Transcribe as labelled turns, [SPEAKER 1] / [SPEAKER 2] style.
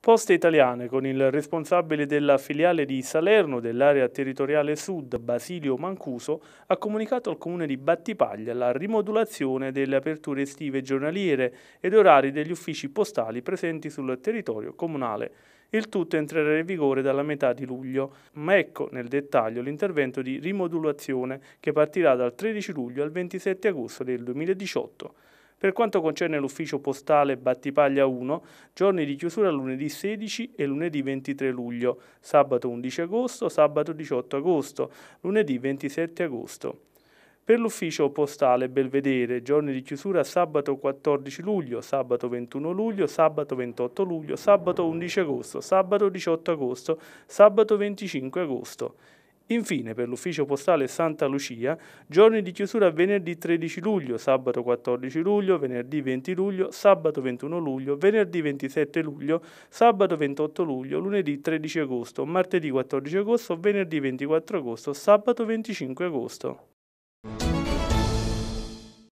[SPEAKER 1] Poste Italiane con il responsabile della filiale di Salerno dell'area territoriale sud Basilio Mancuso ha comunicato al comune di Battipaglia la rimodulazione delle aperture estive giornaliere ed orari degli uffici postali presenti sul territorio comunale. Il tutto entrerà in vigore dalla metà di luglio, ma ecco nel dettaglio l'intervento di rimodulazione che partirà dal 13 luglio al 27 agosto del 2018. Per quanto concerne l'ufficio postale Battipaglia 1, giorni di chiusura lunedì 16 e lunedì 23 luglio, sabato 11 agosto, sabato 18 agosto, lunedì 27 agosto. Per l'ufficio postale Belvedere, giorni di chiusura sabato 14 luglio, sabato 21 luglio, sabato 28 luglio, sabato 11 agosto, sabato 18 agosto, sabato 25 agosto. Infine, per l'ufficio postale Santa Lucia, giorni di chiusura venerdì 13 luglio, sabato 14 luglio, venerdì 20 luglio, sabato 21 luglio, venerdì 27 luglio, sabato 28 luglio, lunedì 13 agosto, martedì 14 agosto, venerdì 24 agosto, sabato 25 agosto.